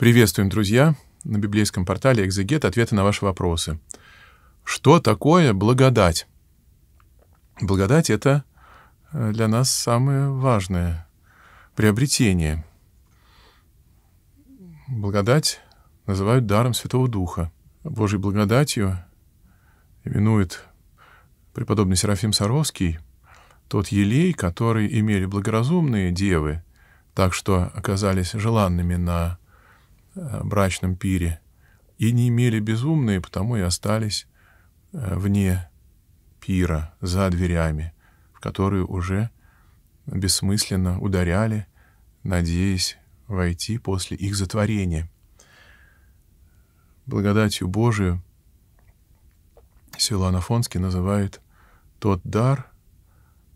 Приветствуем, друзья! На библейском портале «Экзегет» ответы на ваши вопросы. Что такое благодать? Благодать — это э, для нас самое важное приобретение. Благодать называют даром Святого Духа. Божьей благодатью именует преподобный Серафим Саровский тот елей, который имели благоразумные девы, так что оказались желанными на Э, брачном пире, и не имели безумные, потому и остались э, вне пира, за дверями, в которые уже бессмысленно ударяли, надеясь войти после их затворения. Благодатью Божию Силуан Афонский называет тот дар,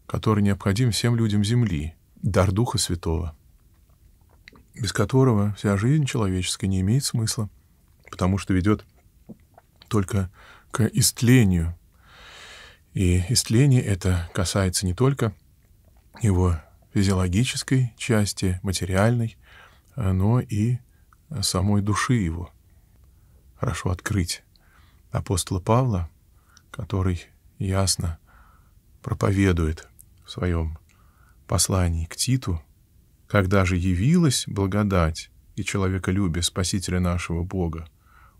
который необходим всем людям земли, дар Духа Святого — без которого вся жизнь человеческая не имеет смысла, потому что ведет только к истлению. И истление это касается не только его физиологической части, материальной, но и самой души его. Хорошо открыть апостола Павла, который ясно проповедует в своем послании к Титу — когда же явилась благодать и человеколюбие Спасителя нашего Бога,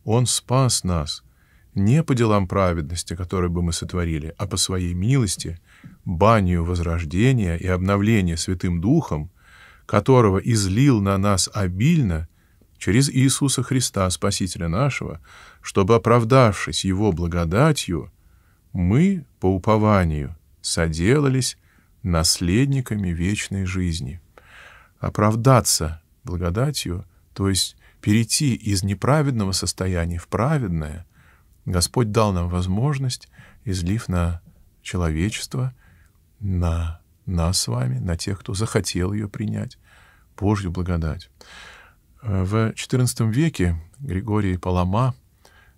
Он спас нас не по делам праведности, которые бы мы сотворили, а по Своей милости, банию возрождения и обновления Святым Духом, которого излил на нас обильно через Иисуса Христа, Спасителя нашего, чтобы, оправдавшись Его благодатью, мы, по упованию, соделались наследниками вечной жизни оправдаться благодатью, то есть перейти из неправедного состояния в праведное, Господь дал нам возможность, излив на человечество, на нас с вами, на тех, кто захотел ее принять, Божью благодать. Э, в XIV веке Григорий Палама,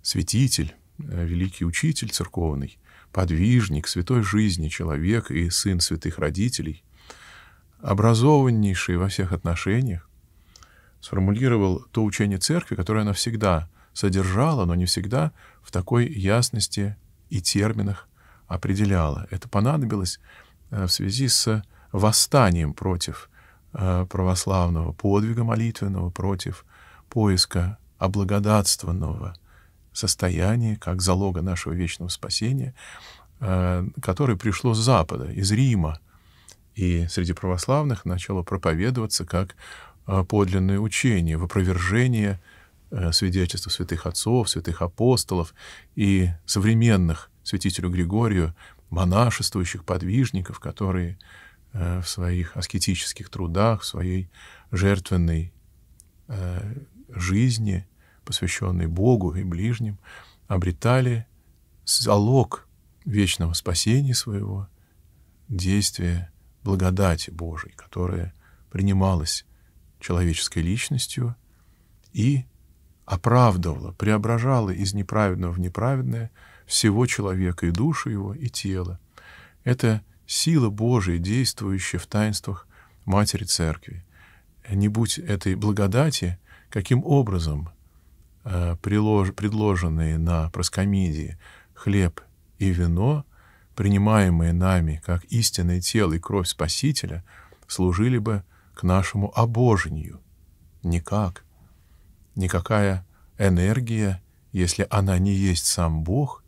святитель, э, великий учитель церковный, подвижник святой жизни человек и сын святых родителей – образованнейший во всех отношениях, сформулировал то учение церкви, которое она всегда содержала, но не всегда в такой ясности и терминах определяла. Это понадобилось э, в связи с восстанием против э, православного подвига молитвенного, против поиска облагодатственного состояния, как залога нашего вечного спасения, э, которое пришло с Запада, из Рима, и среди православных начало проповедоваться как а, подлинное учение в опровержение э, свидетельства святых отцов, святых апостолов и современных святителю Григорию, монашествующих подвижников, которые э, в своих аскетических трудах, в своей жертвенной э, жизни, посвященной Богу и ближним, обретали залог вечного спасения своего, действия благодати Божией, которая принималась человеческой личностью и оправдывала, преображала из неправедного в неправедное всего человека, и душу его, и тело. Это сила Божия, действующая в таинствах Матери Церкви. Не будь этой благодати, каким образом э, предлож, предложенные на проскомидии хлеб и вино принимаемые нами как истинное тело и кровь Спасителя, служили бы к нашему обожению. Никак. Никакая энергия, если она не есть сам Бог,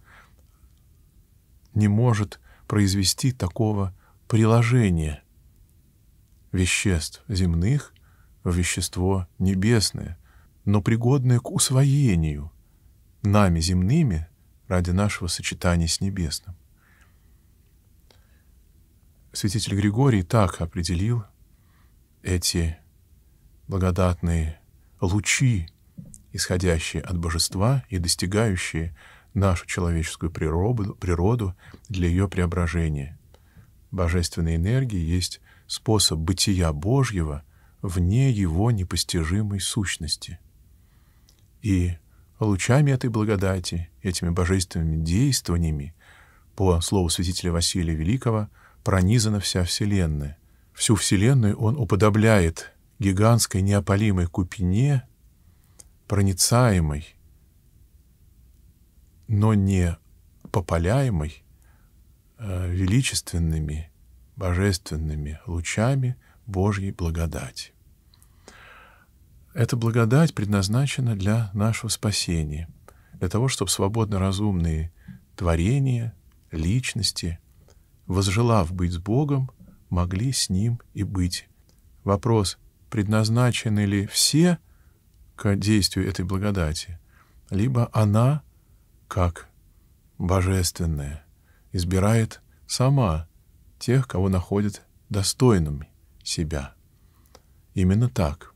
не может произвести такого приложения веществ земных в вещество небесное, но пригодное к усвоению нами земными ради нашего сочетания с небесным святитель Григорий так определил эти благодатные лучи, исходящие от божества и достигающие нашу человеческую природу, для ее преображения. Божественная энергия есть способ бытия Божьего вне его непостижимой сущности. И лучами этой благодати, этими божественными действованиями, по слову святителя Василия Великого, пронизана вся Вселенная. Всю Вселенную он уподобляет гигантской неопалимой купине, проницаемой, но не попаляемой а величественными, божественными лучами Божьей благодати. Эта благодать предназначена для нашего спасения, для того, чтобы свободно разумные творения, личности — возжелав быть с Богом, могли с Ним и быть. Вопрос, предназначены ли все к действию этой благодати, либо она, как божественная, избирает сама тех, кого находит достойными себя. Именно так.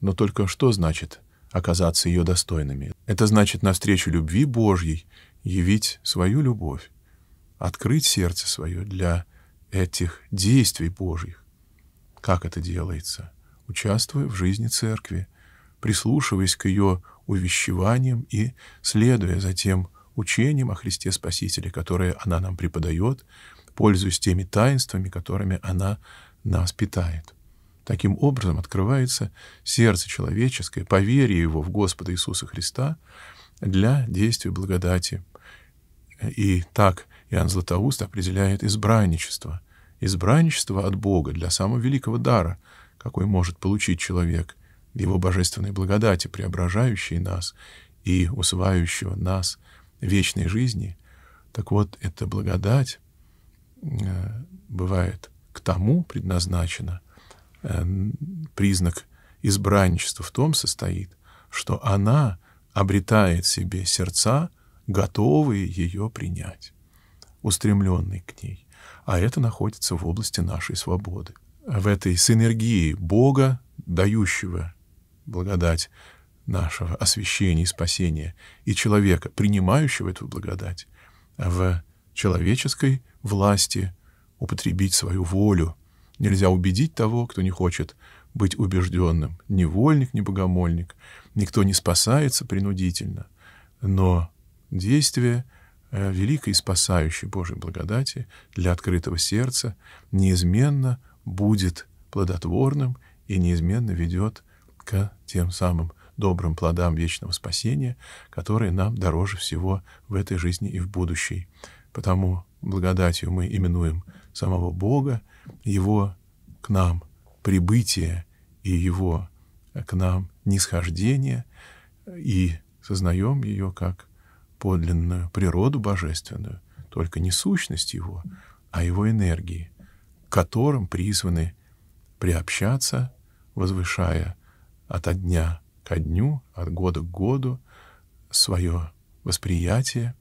Но только что значит оказаться ее достойными? Это значит навстречу любви Божьей явить свою любовь, открыть сердце свое для этих действий Божьих. Как это делается? Участвуя в жизни церкви, прислушиваясь к ее увещеваниям и следуя за тем учением о Христе Спасителе, которое она нам преподает, пользуясь теми таинствами, которыми она нас питает. Таким образом открывается сердце человеческое, поверие его в Господа Иисуса Христа для действия благодати. И так Иоанн Златоуст определяет избранничество. Избранничество от Бога для самого великого дара, какой может получить человек, его божественной благодати, преображающей нас и усваивающего нас вечной жизни. Так вот, эта благодать э, бывает к тому предназначена, э, признак избранничества в том состоит, что она обретает себе сердца, готовые ее принять устремленный к ней. А это находится в области нашей свободы. В этой синергии Бога, дающего благодать нашего освящения и спасения, и человека, принимающего эту благодать, в человеческой власти употребить свою волю. Нельзя убедить того, кто не хочет быть убежденным. Ни вольник, ни богомольник. Никто не спасается принудительно. Но действие Э, великой и спасающей Божьей благодати для открытого сердца неизменно будет плодотворным и неизменно ведет к тем самым добрым плодам вечного спасения, которые нам дороже всего в этой жизни и в будущей. Потому благодатью мы именуем самого Бога, Его к нам прибытие и Его э, к нам нисхождение, и сознаем ее как подлинную природу божественную, только не сущность его, а его энергии, которым призваны приобщаться, возвышая от дня ко дню, от года к году свое восприятие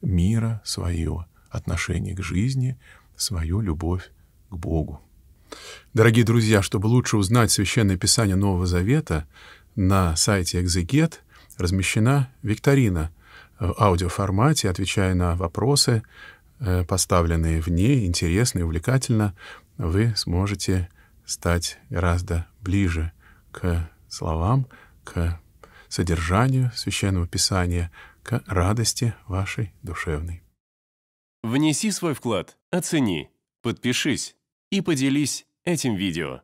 мира, свое отношение к жизни, свою любовь к Богу. Дорогие друзья, чтобы лучше узнать Священное Писание Нового Завета, на сайте «Экзегет» размещена викторина – в э, аудиоформате, отвечая на вопросы, э, поставленные в ней, интересно и увлекательно, вы сможете стать гораздо ближе к словам, к содержанию Священного Писания, к радости вашей душевной. Внеси свой вклад, оцени, подпишись и поделись этим видео.